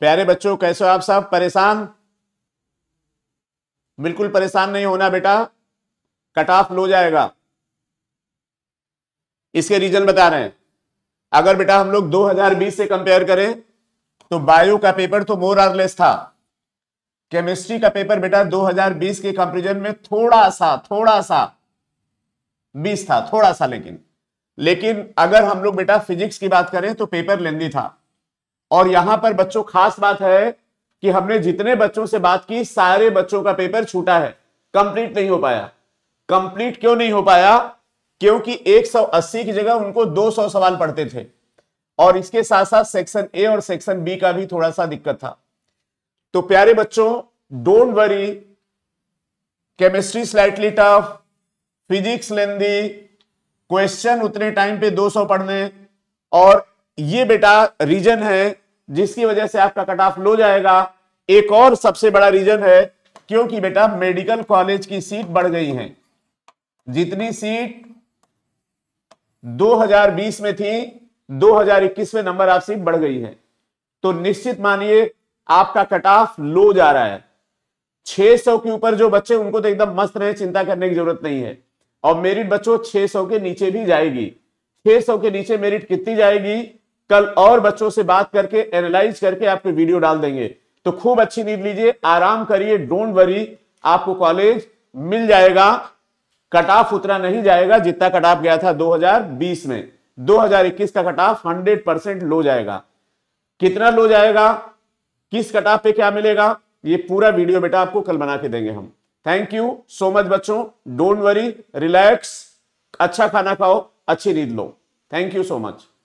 प्यारे बच्चों कैसे हो आप सब परेशान बिल्कुल परेशान नहीं होना बेटा कट ऑफ लो जाएगा इसके रीजन बता रहे हैं अगर बेटा हम लोग 2020 से कंपेयर करें तो बायो का पेपर तो मोर आर लेस था केमिस्ट्री का पेपर बेटा 2020 के कंपेरिजन में थोड़ा सा थोड़ा सा 20 था थोड़ा सा लेकिन लेकिन अगर हम लोग बेटा फिजिक्स की बात करें तो पेपर लेंदी था और यहां पर बच्चों खास बात है कि हमने जितने बच्चों से बात की सारे बच्चों का पेपर छूटा है कंप्लीट नहीं हो पाया कंप्लीट क्यों नहीं हो पाया क्योंकि 180 की जगह उनको 200 सवाल पढ़ते थे और इसके साथ साथ सेक्शन ए और सेक्शन बी का भी थोड़ा सा दिक्कत था तो प्यारे बच्चों don't worry chemistry slightly tough physics lengthy question उतने टाइम पे 200 पढ़ने और ये बेटा रीजन है जिसकी वजह से आपका कट ऑफ लो जाएगा एक और सबसे बड़ा रीजन है क्योंकि बेटा मेडिकल कॉलेज की सीट बढ़ गई है जितनी सीट 2020 में थी 2021 में नंबर आपसी बढ़ गई है तो निश्चित मानिए आपका कट ऑफ लो जा रहा है 600 के ऊपर जो बच्चे उनको तो एकदम मस्त रहे चिंता करने की जरूरत नहीं है और मेरिट बच्चों 600 के नीचे भी जाएगी 600 के नीचे मेरिट कितनी जाएगी कल और बच्चों से बात करके एनालाइज करके आपके वीडियो डाल देंगे तो खूब अच्छी नींद लीजिए आराम करिए डोंट वरी आपको कॉलेज मिल जाएगा कट ऑफ उतना नहीं जाएगा जितना कट ऑफ गया था 2020 में 2021 का cut off hundred percent low जाएगा कितना लो जाएगा किस कट ऑफ पे क्या मिलेगा ये पूरा वीडियो बेटा आपको कल बना के देंगे हम थैंक यू सो मच बच्चों डोंट वरी रिलैक्स अच्छा खाना खाओ अच्छी नींद लो थैंक यू सो मच